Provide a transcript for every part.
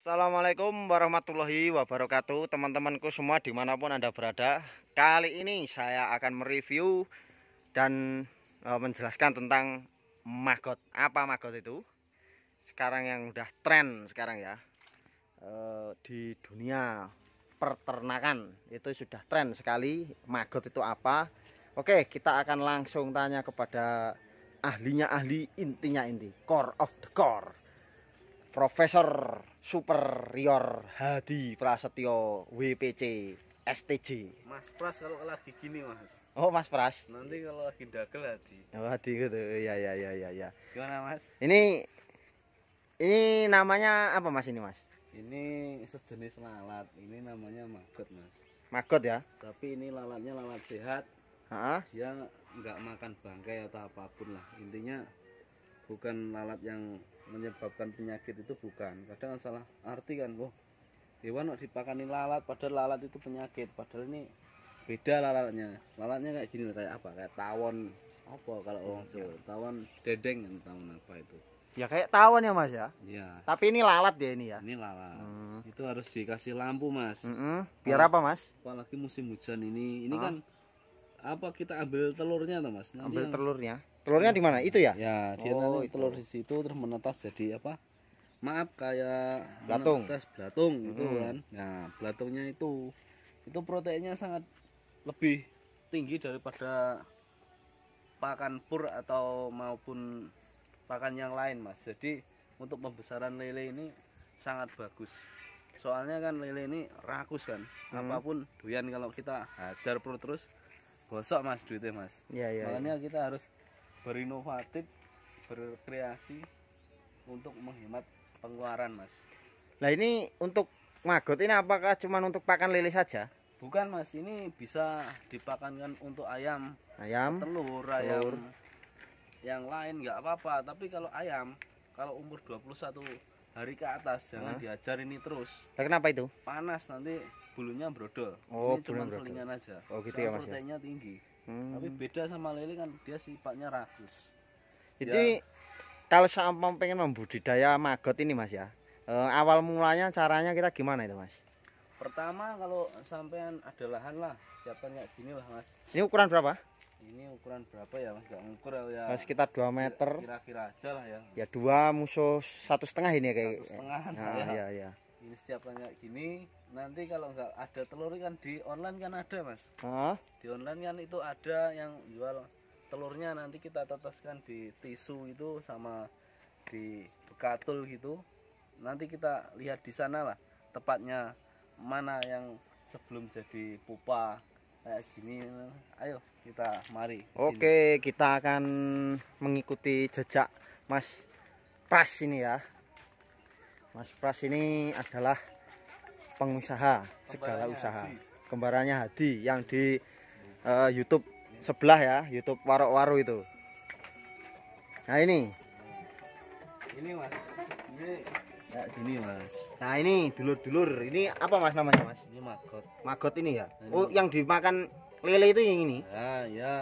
Assalamualaikum warahmatullahi wabarakatuh teman-temanku semua dimanapun anda berada kali ini saya akan mereview dan eh, menjelaskan tentang magot apa magot itu sekarang yang udah tren sekarang ya eh, di dunia Perternakan itu sudah tren sekali magot itu apa Oke kita akan langsung tanya kepada ahlinya ahli intinya inti core of the core Profesor Superior Hadi Prasetyo WPC STJ. Mas Pras kalau lagi gini Mas. Oh Mas Pras. Nanti kalau lagi dagel Hadi. Oh Hadi gitu. Ya ya ya ya ya. Gimana Mas? Ini ini namanya apa Mas ini Mas? Ini sejenis lalat. Ini namanya maggot Mas. Maggot ya? Tapi ini lalatnya lalat sehat. Ha? Dia nggak makan bangkai atau apapun lah. Intinya bukan lalat yang menyebabkan penyakit itu bukan kadang kan salah arti kan wah hewan kok dipakani lalat padahal lalat itu penyakit padahal ini beda lalatnya lalatnya kayak gini kayak apa kayak tawon apa kalau orang hmm, tawon dedeng entah kan, tawon apa itu ya kayak tawon ya mas ya iya tapi ini lalat ya ini ya ini lalat hmm. itu harus dikasih lampu mas mm -hmm. biar apa mas apalagi musim hujan ini ini kan apa kita ambil telurnya atau mas nanti ambil yang... telurnya telurnya di mana itu ya ya dia oh, nanti telur di situ terus menetas jadi apa maaf kayak belatung menetas belatung gitu hmm. kan nah belatungnya itu itu proteinnya sangat lebih tinggi daripada pakan pur atau maupun pakan yang lain mas jadi untuk pembesaran lele ini sangat bagus soalnya kan lele ini rakus kan hmm. apapun doyan kalau kita hajar pur terus bosok mas duitnya mas ya, ya, makanya ya. kita harus berinovatif berkreasi untuk menghemat pengeluaran mas nah ini untuk maggot ini apakah cuma untuk pakan lele saja bukan mas ini bisa dipakankan untuk ayam ayam telur, telur. ayam yang lain nggak apa-apa tapi kalau ayam kalau umur 21 hari ke atas jangan hmm. diajar ini terus nah, kenapa itu panas nanti bulunya brodol oh, ini cuma selingan aja oh gitu Soal ya mas ya? proteinnya ya? tinggi hmm. tapi beda sama lele kan dia sifatnya rakus jadi ya, kalau sama pengen membudidaya maggot ini mas ya e, awal mulanya caranya kita gimana itu mas pertama kalau sampean ada lahan lah siapkan kayak gini lah mas ini ukuran berapa ini ukuran berapa ya mas Gak ngukur ya nah, sekitar 2 meter kira-kira aja lah ya ya dua musuh satu setengah ini ya, kayak satu setengah nah, ya. ya ya ini setiap kayak gini nanti kalau nggak ada telur kan di online kan ada mas ah? di online kan itu ada yang jual telurnya nanti kita teteskan di tisu itu sama di bekatul gitu nanti kita lihat di sana lah tepatnya mana yang sebelum jadi pupa kayak eh, gini ayo kita mari oke kita akan mengikuti jejak Mas Pras ini ya Mas Pras ini adalah pengusaha segala usaha kembarannya Hadi yang di uh, YouTube sebelah ya YouTube warok-waru itu nah ini ini mas ini Ya, gini mas. Nah ini dulur-dulur. Ini apa mas namanya mas? Ini magot. Magot ini ya. Ini. Oh yang dimakan lele itu yang ini? Ya ya.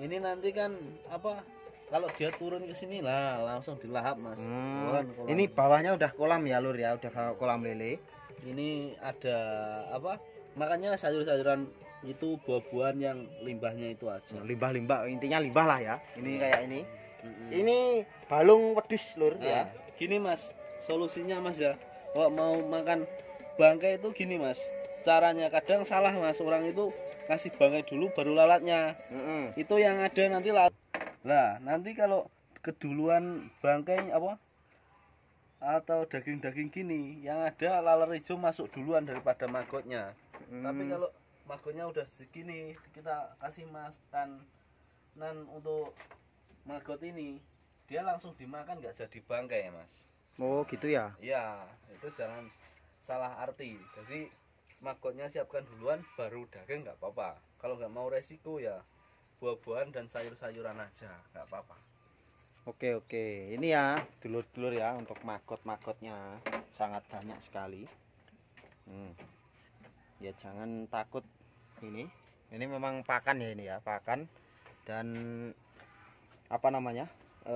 Ini nanti kan apa? Kalau dia turun ke sini lah langsung dilahap mas. Hmm. Kolam, Ini bawahnya udah kolam ya lur ya, udah kolam lele. Ini ada apa? Makanya sayur-sayuran itu buah-buahan yang limbahnya itu aja. Hmm, limbah-limbah intinya limbah lah ya. Ini hmm. kayak ini. -hmm. Ini balung wedus lur ya? nah, ya. Gini mas, solusinya mas ya kalau mau makan bangkai itu gini mas caranya kadang salah mas orang itu kasih bangkai dulu baru lalatnya mm -hmm. itu yang ada nanti lalat lah nanti kalau keduluan bangkai apa atau daging-daging gini yang ada lalat hijau masuk duluan daripada magotnya mm. tapi kalau magotnya udah segini kita kasih makan nan untuk maggot ini dia langsung dimakan nggak jadi bangkai mas Oh gitu ya? Iya, itu jangan salah arti. Jadi magotnya siapkan duluan, baru daging nggak apa-apa. Kalau nggak mau resiko ya buah-buahan dan sayur-sayuran aja, nggak apa-apa. Oke oke, ini ya dulur-dulur ya untuk magot-magotnya sangat banyak sekali. Hmm. Ya jangan takut ini. Ini memang pakan ya ini ya pakan dan apa namanya? E,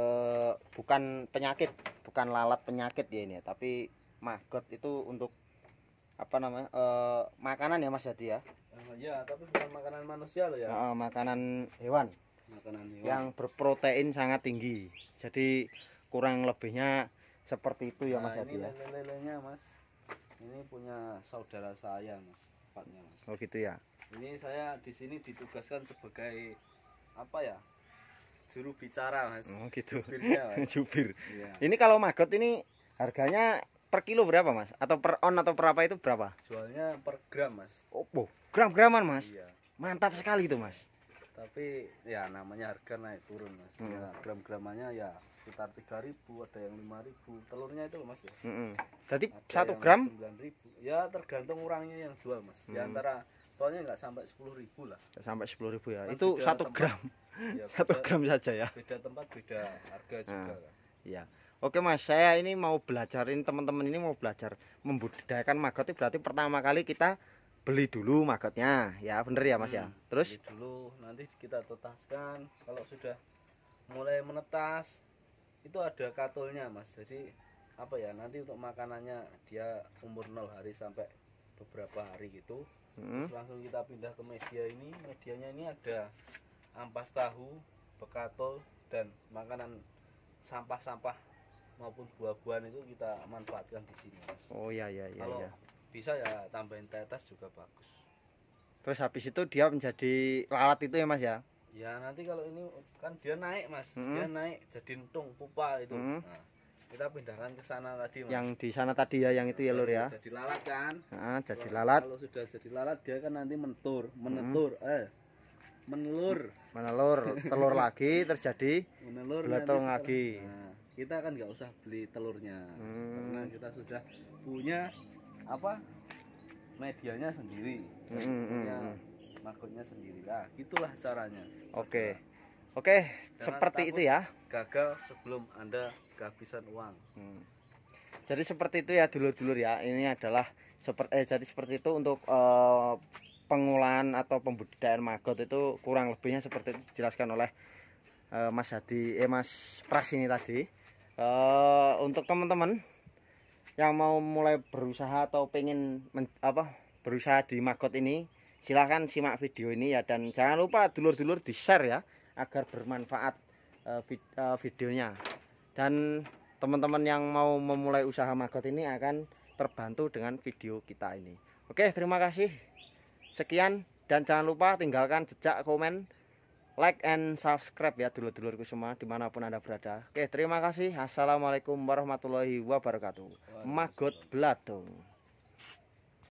bukan penyakit bukan lalat penyakit ya ini ya, tapi maggot itu untuk apa namanya e, makanan ya Mas Jati ya uh, ya tapi bukan makanan manusia loh ya uh, makanan hewan makanan hewan yang berprotein sangat tinggi jadi kurang lebihnya seperti itu ya nah, Mas nah, ini ya lele-lelenya Mas ini punya saudara saya Mas tepatnya Mas oh gitu ya ini saya di sini ditugaskan sebagai apa ya juru bicara mas oh gitu mas. jubir iya. ini kalau magot ini harganya per kilo berapa mas atau per on atau per apa itu berapa jualnya per gram mas oh, oh gram graman mas iya. mantap sekali itu mas tapi ya namanya harga naik turun mas hmm. ya, gram gramannya ya sekitar tiga ribu ada yang lima ribu telurnya itu mas ya hmm, hmm. jadi ada satu gram 9000 ya tergantung orangnya yang jual mas hmm. di antara soalnya nggak sampai sepuluh ribu lah nggak sampai ribu ya mas, kan itu satu gram ya, satu gram saja ya beda tempat beda harga juga nah, kan iya. Oke mas, saya ini mau belajarin teman-teman ini mau belajar membudidayakan maggot itu berarti pertama kali kita beli dulu maggotnya, ya bener ya mas ya? hmm, ya. Terus? Beli dulu, nanti kita tetaskan. Kalau sudah mulai menetas, itu ada katulnya mas. Jadi apa ya nanti untuk makanannya dia umur nol hari sampai beberapa hari gitu. Hmm. langsung kita pindah ke media ini, medianya ini ada ampas tahu, bekatul dan makanan sampah-sampah maupun buah-buahan itu kita manfaatkan di sini mas. Oh iya iya iya. Kalau iya. bisa ya tambahin tetes juga bagus. Terus habis itu dia menjadi lalat itu ya mas ya? Ya nanti kalau ini kan dia naik mas, mm -hmm. dia mm-hmm. naik jadi entung pupa itu. Mm -hmm. nah, kita pindahkan ke sana tadi mas. Yang di sana tadi ya yang itu nah, ya lur ya. Jadi lalat kan? Nah, jadi lalat. Kalau, sudah jadi lalat dia kan nanti mentur, menetur. -hmm. Eh menelur menelur telur lagi terjadi menelur telur lagi nah, kita kan nggak usah beli telurnya hmm. karena kita sudah punya apa medianya sendiri hmm, punya hmm. hmm, hmm. sendiri lah gitulah caranya oke okay. oke okay, seperti itu ya gagal sebelum anda kehabisan uang hmm. jadi seperti itu ya dulur-dulur ya ini adalah seperti eh, jadi seperti itu untuk uh, pengolahan atau pembudidayaan maggot itu kurang lebihnya seperti itu dijelaskan oleh uh, Mas Hadi eh Mas Pras ini tadi. Uh, untuk teman-teman yang mau mulai berusaha atau pengen men, apa berusaha di maggot ini, silahkan simak video ini ya dan jangan lupa dulur-dulur di-share ya agar bermanfaat uh, vid, uh, videonya. Dan teman-teman yang mau memulai usaha maggot ini akan terbantu dengan video kita ini. Oke, terima kasih. Sekian dan jangan lupa tinggalkan jejak komen, like and subscribe ya dulur-dulurku semua dimanapun Anda berada. Oke, terima kasih. Assalamualaikum warahmatullahi wabarakatuh. Magot Bladung.